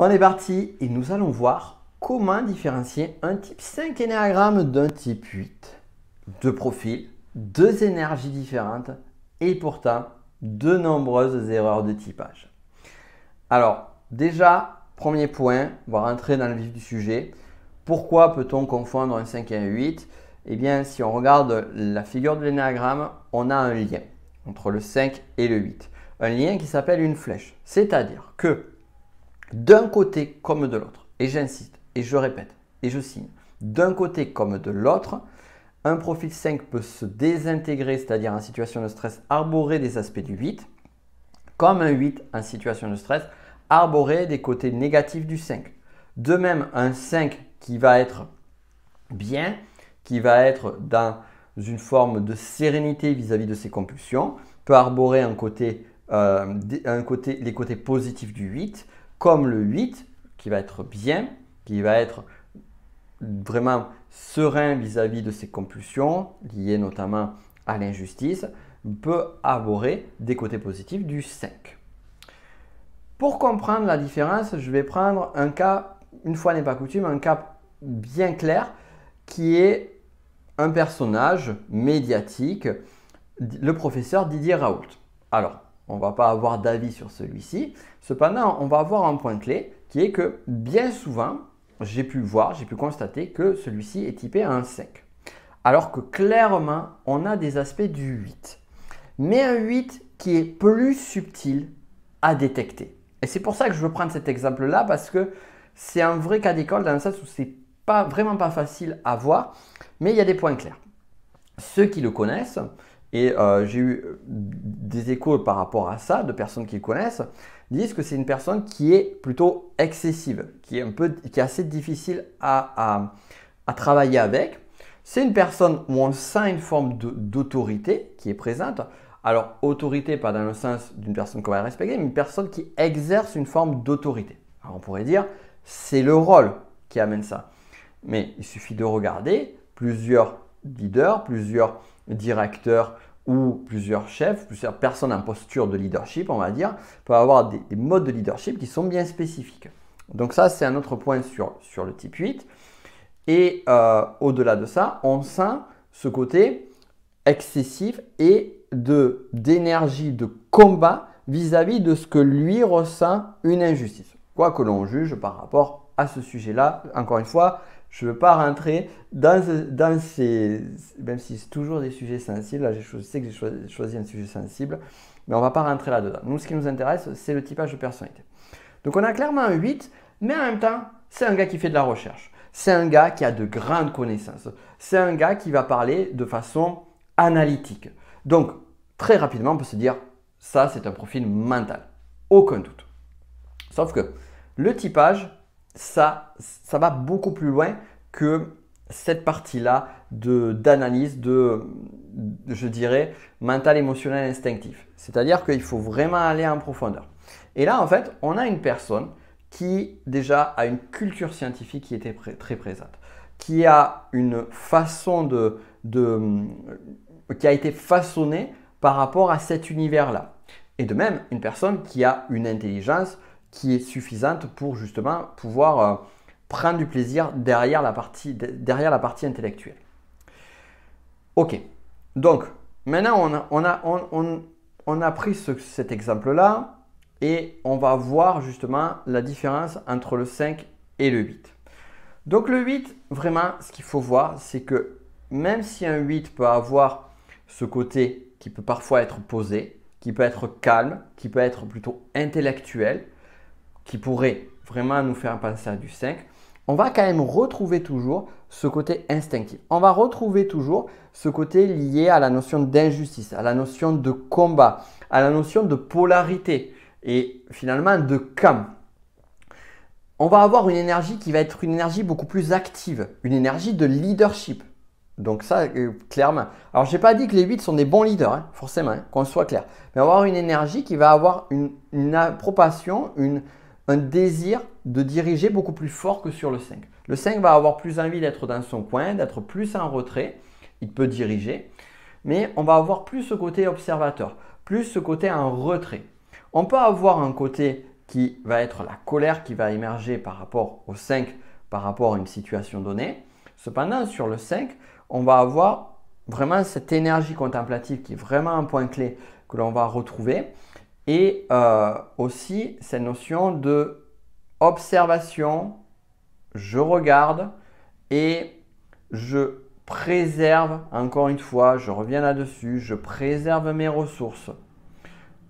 On est parti et nous allons voir comment différencier un type 5 énéagramme d'un type 8. Deux profils, deux énergies différentes et pourtant de nombreuses erreurs de typage. Alors déjà, premier point, on va rentrer dans le vif du sujet. Pourquoi peut-on confondre un 5 et un 8 Eh bien, si on regarde la figure de l'énéagramme, on a un lien entre le 5 et le 8. Un lien qui s'appelle une flèche. C'est-à-dire que d'un côté comme de l'autre, et j'insiste, et je répète, et je signe, d'un côté comme de l'autre, un profil 5 peut se désintégrer, c'est-à-dire en situation de stress, arborer des aspects du 8, comme un 8 en situation de stress, arborer des côtés négatifs du 5. De même, un 5 qui va être bien, qui va être dans une forme de sérénité vis-à-vis de ses compulsions, peut arborer un côté, euh, les côtés positifs du 8, comme le 8, qui va être bien, qui va être vraiment serein vis-à-vis de ses compulsions, liées notamment à l'injustice, peut aborder des côtés positifs du 5. Pour comprendre la différence, je vais prendre un cas, une fois n'est pas coutume, un cas bien clair qui est un personnage médiatique, le professeur Didier Raoult. Alors, on ne va pas avoir d'avis sur celui-ci. Cependant, on va avoir un point clé qui est que bien souvent, j'ai pu voir, j'ai pu constater que celui-ci est typé à un 5. Alors que clairement, on a des aspects du 8. Mais un 8 qui est plus subtil à détecter. Et c'est pour ça que je veux prendre cet exemple-là parce que c'est un vrai cas d'école dans le sens où c'est pas, vraiment pas facile à voir, mais il y a des points clairs. Ceux qui le connaissent, et euh, j'ai eu euh, des échos par rapport à ça, de personnes qui connaissent, disent que c'est une personne qui est plutôt excessive, qui est, un peu, qui est assez difficile à, à, à travailler avec. C'est une personne où on sent une forme d'autorité qui est présente. Alors, autorité, pas dans le sens d'une personne qu'on va respecter, mais une personne qui exerce une forme d'autorité. Alors, on pourrait dire, c'est le rôle qui amène ça. Mais il suffit de regarder plusieurs leader, plusieurs directeurs ou plusieurs chefs, plusieurs personnes en posture de leadership, on va dire, peuvent avoir des, modes de leadership qui sont bien spécifiques. Donc ça, c'est un autre point sur, sur le type 8. Et euh, au-delà de ça, on sent ce côté excessif et de d'énergie de combat vis à -vis de ce que lui ressent une injustice. Quoi que l'on juge par rapport à ce sujet-là, encore une fois, je ne veux pas rentrer dans, ces. Même si c'est toujours des sujets sensibles, là, je sais que j'ai choisi un sujet sensible, mais on ne va pas rentrer là-dedans. Nous, ce qui nous intéresse, c'est le typage de personnalité. Donc, on a clairement un 8, mais en même temps, c'est un gars qui fait de la recherche. C'est un gars qui a de grandes connaissances. C'est un gars qui va parler de façon analytique. Donc, très rapidement, on peut se dire, ça, c'est un profil mental. Aucun doute. Sauf que le typage, ça, ça va beaucoup plus loin que cette partie-là d'analyse de, je dirais, mental, émotionnel, instinctif. C'est-à-dire qu'il faut vraiment aller en profondeur. Et là, en fait, on a une personne qui déjà a une culture scientifique qui était très, présente, qui a une façon de, de, qui a été façonnée par rapport à cet univers-là. Et de même, une personne qui a une intelligence qui est suffisante pour justement pouvoir euh, prendre du plaisir derrière la partie, derrière la partie intellectuelle. Ok, donc maintenant on a, pris cet exemple-là et on va voir justement la différence entre le 5 et le 8. Donc le 8, vraiment, ce qu'il faut voir, c'est que même si un 8 peut avoir ce côté qui peut parfois être posé, qui peut être calme, qui peut être plutôt intellectuel, qui pourrait vraiment nous faire passer à du 5, on va quand même retrouver toujours ce côté instinctif. On va retrouver toujours ce côté lié à la notion d'injustice, à la notion de combat, à la notion de polarité et finalement de camp. On va avoir une énergie qui va être une énergie beaucoup plus active, une énergie de leadership. Donc ça, euh, clairement. Alors, je n'ai pas dit que les 8 sont des bons leaders, hein, forcément, hein, qu'on soit clair. Mais va avoir une énergie qui va avoir une, une une, un désir de diriger beaucoup plus fort que sur le 5. Le 5 va avoir plus envie d'être dans son coin, d'être plus en retrait, il peut diriger, mais on va avoir plus ce côté observateur, plus ce côté en retrait. On peut avoir un côté qui va être la colère qui va émerger par rapport au 5, par rapport à une situation donnée. Cependant, sur le 5, on va avoir vraiment cette énergie contemplative qui est vraiment un point clé que l'on va retrouver et euh, aussi cette notion de observation, je regarde et je préserve, encore une fois, je reviens là-dessus, je préserve mes ressources.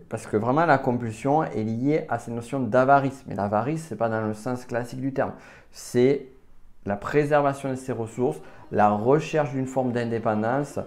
Parce que vraiment la compulsion est liée à cette notion d'avarice. Mais l'avarice, ce n'est pas dans le sens classique du terme. C'est la préservation de ses ressources, la recherche d'une forme d'indépendance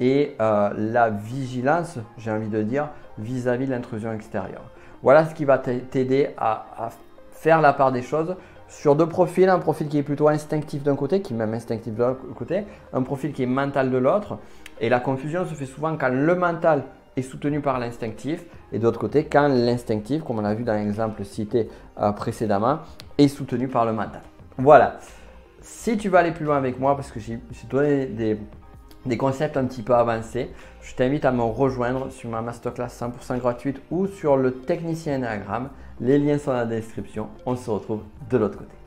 et euh, la vigilance, j'ai envie de dire, vis-à-vis de l'intrusion extérieure. Voilà ce qui va t'aider à, faire la part des choses sur deux profils, un profil qui est plutôt instinctif d'un côté, qui est même instinctif de l'autre côté, un profil qui est mental de l'autre, et la confusion se fait souvent quand le mental est soutenu par l'instinctif, et d'autre côté, quand l'instinctif, comme on l'a vu dans l'exemple cité euh, précédemment, est soutenu par le mental. Voilà. Si tu veux aller plus loin avec moi, parce que j'ai donné des des concepts un petit peu avancés, je t'invite à me rejoindre sur ma masterclass 100% gratuite ou sur le technicien Les liens sont dans la description. On se retrouve de l'autre côté.